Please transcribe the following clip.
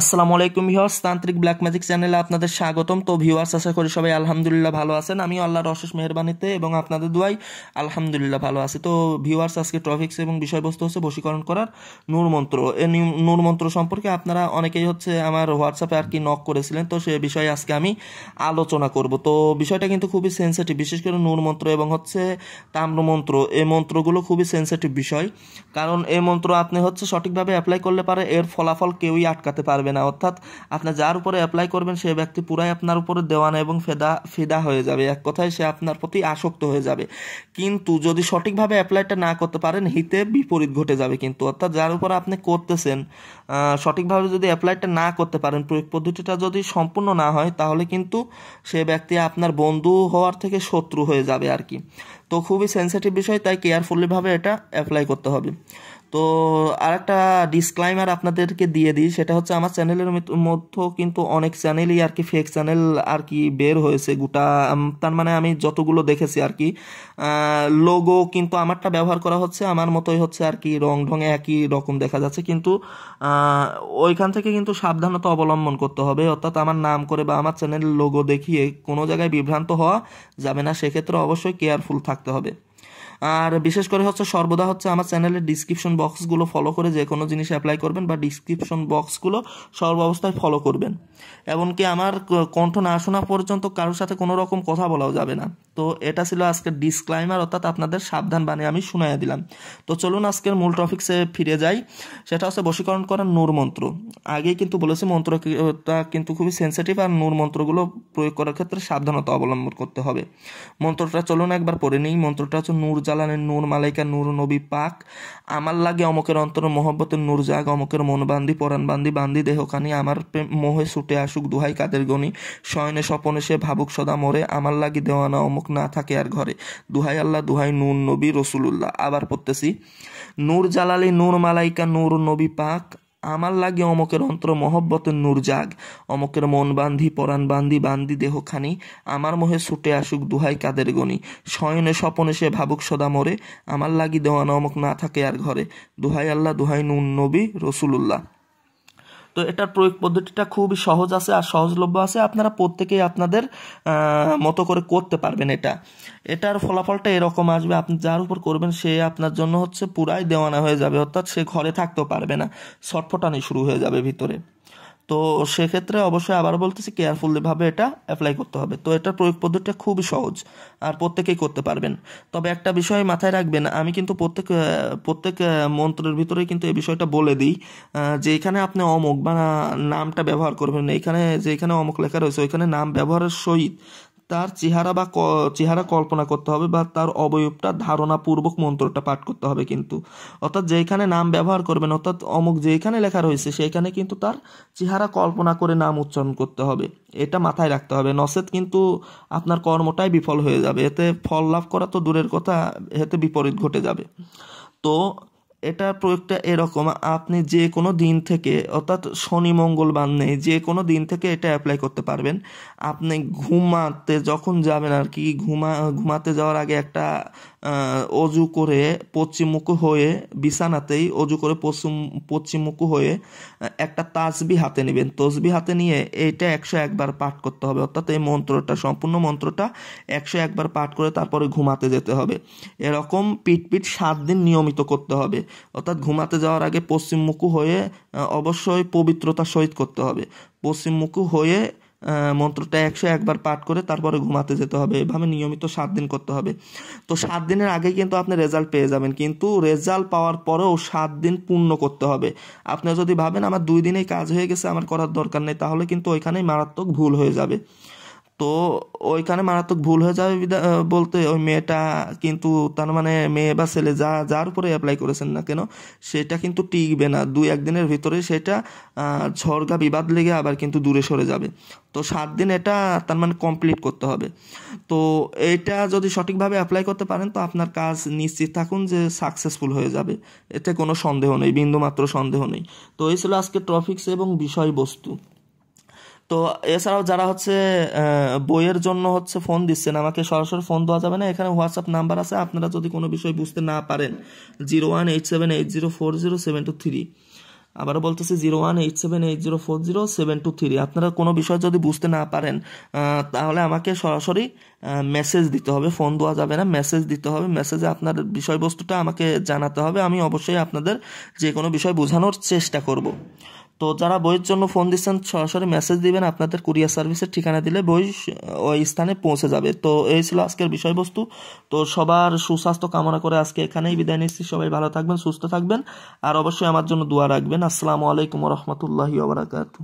আসসালামু আলাইকুম ভিউয়ার্স তান্ত্রিক ব্ল্যাক ম্যাজিক চ্যানেলে আপনাদের স্বাগতম তো ভিউয়ার্স আশা করি সবাই আলহামদুলিল্লাহ ভালো আছেন আমি আল্লাহর অশেষ মেহরবানিতে এবং আপনাদের দোয়াই আলহামদুলিল্লাহ ভালো আছি তো ভিউয়ার্স আজকে ট্রফিক্স এবং বিষয়বস্তু হচ্ছে বশীকরণ করার নূরমন্ত্র এই নূরমন্ত্র সম্পর্কে আপনারা অনেকেই হচ্ছে আমার হোয়াটসঅ্যাপে আর কি নক করেছিলেন তো সে বিষয়ে আজকে আমি আলোচনা করব তো বিষয়টা কিন্তু খুবই সেন্সিটিভ বিশেষ করে নূরমন্ত্র এবং হচ্ছে তাম্রমন্ত্র এই মন্ত্রগুলো খুবই সেন্সিটিভ বিষয় কারণ এই মন্ত্র আপনি হচ্ছে সঠিকভাবে অ্যাপ্লাই করলে পারে এর ফলাফল কেউই আটকাতে পারবে যাবে না অর্থাৎ আপনি যার উপরে অ্যাপ্লাই করবেন সেই ব্যক্তি পুরাই আপনার উপরে দেওয়ানা এবং ফেদা ফেদা হয়ে যাবে এক কথায় সে আপনার প্রতি আসক্ত হয়ে যাবে কিন্তু যদি সঠিকভাবে অ্যাপ্লাইটা না করতে পারেন হিতে বিপরীত ঘটে যাবে কিন্তু অর্থাৎ যার উপরে আপনি করতেছেন সঠিকভাবে যদি অ্যাপ্লাইটা না করতে পারেন প্রয়োগ পদ্ধতিটা যদি সম্পূর্ণ না হয় তাহলে কিন্তু সে ব্যক্তি আপনার বন্ধু হওয়ার থেকে শত্রু হয়ে যাবে আর কি তো খুবই সেন্সিটিভ বিষয় তাই কেয়ারফুলিভাবে এটা অ্যাপ্লাই করতে হবে তো আর একটা ডিসক্লাইমার আপনাদেরকে দিয়ে দিই সেটা হচ্ছে আমার আমার চ্যানেলের মধ্যে কিন্তু অনেক চ্যানেলই আর কি ফেক চ্যানেল আর কি বের হয়েছে গোটা তার মানে আমি যতগুলো দেখেছি আর কি লোগো কিন্তু আমারটা ব্যবহার করা হচ্ছে আমার মতোই হচ্ছে আর কি রং ঢঙে একই রকম দেখা যাচ্ছে কিন্তু ওইখান থেকে কিন্তু সাবধানতা অবলম্বন করতে হবে অর্থাৎ আমার নাম করে বা আমার চ্যানেলের লোগো দেখিয়ে কোনো জায়গায় বিভ্রান্ত হওয়া যাবে না সেক্ষেত্রে অবশ্যই কেয়ারফুল থাকতে হবে আর বিশেষ করে হচ্ছে সর্বদা হচ্ছে আমার চ্যানেলের ডিসক্রিপশন বক্সগুলো ফলো করে যে কোনো জিনিস অ্যাপ্লাই করবেন বা ডিসক্রিপশন বক্সগুলো সর্ব অবস্থায় ফলো করবেন এমনকি আমার কণ্ঠ না শোনা পর্যন্ত কারোর সাথে কোনো রকম কথা বলাও যাবে না তো এটা ছিল আজকের ডিসক্লাইমার অর্থাৎ আপনাদের সাবধান বাণী আমি শুনাইয়া দিলাম তো চলুন আজকের মূল টপিক্সে ফিরে যাই সেটা হচ্ছে বশীকরণ করার নূর মন্ত্র আগে কিন্তু বলেছি মন্ত্রটা কিন্তু খুবই সেন্সিটিভ আর নূর মন্ত্রগুলো প্রয়োগ করার ক্ষেত্রে সাবধানতা অবলম্বন করতে হবে মন্ত্রটা চলুন একবার পড়ে নিই মন্ত্রটা হচ্ছে নূর জালানের নূর মালাইকা নূর নবী পাক আমার লাগে অমকের অন্তর মোহব্বতের নূর জাগ অমকের মন বান্দি পরাণ বান্দি বান্দি দেহকানি আমার মোহে ছুটে আসুক দুহাই কাদের গণি শয়নে স্বপনে সে ভাবুক সদা মরে আমার লাগি দেওয়ানা অমুক না থাকে আর ঘরে দুহাই আল্লাহ দুহাই নূর নবী রসুল্লাহ আবার পড়তেছি নূর জালালি নূর মালাইকা নূর নবী পাক আমার লাগে অমকের অন্তর মহব্বতের নূর জাগ অমকের মন বান্ধি পরাণ বান্ধি বান্ধি দেহখানি আমার মোহে ছুটে আসুক দুহাই কাদের গণি শয়নে স্বপনে সে ভাবুক সদা মরে আমার লাগি দেওয়ান অমক না থাকে আর ঘরে দুহাই আল্লাহ দুহাই নুন নবী রসুল্লাহ তো এটার প্রয়োগ পদ্ধতিটা খুবই সহজ আছে আর সহজলভ্য আছে আপনারা প্রত্যেকেই আপনাদের মতো করে করতে পারবেন এটা এটার ফলাফলটা এরকম আসবে আপনি যার উপর করবেন সে আপনার জন্য হচ্ছে পুরাই দেওয়ানা হয়ে যাবে অর্থাৎ সে ঘরে থাকতেও পারবে না ছটফটানি শুরু হয়ে যাবে ভিতরে তো সেক্ষেত্রে অবশ্যই আবার বলতেছি কেয়ারফুলিভাবে এটা অ্যাপ্লাই করতে হবে তো এটার প্রয়োগ পদ্ধতিটা খুবই সহজ আর প্রত্যেকেই করতে পারবেন তবে একটা বিষয় মাথায় রাখবেন আমি কিন্তু প্রত্যেক প্রত্যেক মন্ত্রের ভিতরে কিন্তু এই বিষয়টা বলে দিই যে এখানে আপনি অমুক বা নামটা ব্যবহার করবেন এখানে এখানে অমুক লেখা রয়েছে ওইখানে নাম ব্যবহারের সহিত তার চেহারা বা চেহারা কল্পনা করতে হবে বা তার অবয়বটা ধারণাপূর্বক মন্ত্রটা পাঠ করতে হবে কিন্তু অর্থাৎ যেখানে নাম ব্যবহার করবেন অর্থাৎ অমুক যেখানে লেখা রয়েছে সেখানে কিন্তু তার চেহারা কল্পনা করে নাম উচ্চারণ করতে হবে এটা মাথায় রাখতে হবে নসেত কিন্তু আপনার কর্মটাই বিফল হয়ে যাবে এতে ফল লাভ করা তো দূরের কথা এতে বিপরীত ঘটে যাবে তো এটা প্রয়োগটা এরকম আপনি যে কোনো দিন থেকে অর্থাৎ শনি মঙ্গলবার নেই যে কোনো দিন থেকে এটা অ্যাপ্লাই করতে পারবেন আপনি ঘুমাতে যখন যাবেন আর কি ঘুমা ঘুমাতে যাওয়ার আগে একটা অজু করে পশ্চিমমুখ হয়ে বিছানাতেই অজু করে পশ্চিম পশ্চিমমুখ হয়ে একটা তাজবি হাতে নেবেন তসবি হাতে নিয়ে এটা একশো একবার পাঠ করতে হবে অর্থাৎ এই মন্ত্রটা সম্পূর্ণ মন্ত্রটা একশো একবার পাঠ করে তারপরে ঘুমাতে যেতে হবে এরকম পিট পিট সাত দিন নিয়মিত করতে হবে অর্থাৎ ঘুমাতে যাওয়ার আগে পশ্চিমমুখী হয়ে অবশ্যই পবিত্রতা সহিত করতে হবে পশ্চিমমুখী হয়ে মন্ত্রটা একশো একবার পাঠ করে তারপরে ঘুমাতে যেতে হবে এভাবে নিয়মিত সাত দিন করতে হবে তো সাত দিনের আগে কিন্তু আপনি রেজাল্ট পেয়ে যাবেন কিন্তু রেজাল্ট পাওয়ার পরেও সাত দিন পূর্ণ করতে হবে আপনি যদি ভাবেন আমার দুই দিনেই কাজ হয়ে গেছে আমার করার দরকার নেই তাহলে কিন্তু ওইখানেই মারাত্মক ভুল হয়ে যাবে তো ওইখানে মারাত্মক ভুল হয়ে যাবে বলতে ওই মেয়েটা কিন্তু তার মানে মেয়ে বা ছেলে যা যার উপরে অ্যাপ্লাই করেছেন না কেন সেটা কিন্তু টিকবে না দুই একদিনের ভিতরে সেটা ঝর্গা বিবাদ লেগে আবার কিন্তু দূরে সরে যাবে তো সাত দিন এটা তার মানে কমপ্লিট করতে হবে তো এটা যদি সঠিকভাবে অ্যাপ্লাই করতে পারেন তো আপনার কাজ নিশ্চিত থাকুন যে সাকসেসফুল হয়ে যাবে এতে কোনো সন্দেহ নেই বিন্দুমাত্র সন্দেহ নেই তো এই ছিল আজকে ট্রফিক্স এবং বিষয়বস্তু তো এছাড়াও যারা হচ্ছে বইয়ের জন্য হচ্ছে ফোন দিচ্ছেন আমাকে সরাসরি ফোন দেওয়া যাবে না এখানে হোয়াটসঅ্যাপ নাম্বার আছে আপনারা যদি কোনো বিষয় বুঝতে না পারেন zero one eight seven eight zero four zero seven two three আবারও বলতেছি zero one eight seven eight zero four zero seven two three আপনারা কোনো বিষয় যদি বুঝতে না পারেন তাহলে আমাকে সরাসরি মেসেজ দিতে হবে ফোন দেওয়া যাবে না মেসেজ দিতে হবে মেসেজে আপনার বিষয়বস্তুটা আমাকে জানাতে হবে আমি অবশ্যই আপনাদের যে কোনো বিষয় বোঝানোর চেষ্টা করব তো যারা বইয়ের জন্য ফোন দিচ্ছেন সরাসরি মেসেজ দিবেন আপনাদের কুরিয়ার সার্ভিসের ঠিকানা দিলে বই ওই স্থানে পৌঁছে যাবে তো এই ছিল আজকের বিষয়বস্তু তো সবার সুস্বাস্থ্য কামনা করে আজকে এখানেই বিদায় নিচ্ছি সবাই ভালো থাকবেন সুস্থ থাকবেন আর অবশ্যই আমার জন্য দোয়া রাখবেন আসসালামু আলাইকুম রহমতুল্লাহি ওবরাকাতু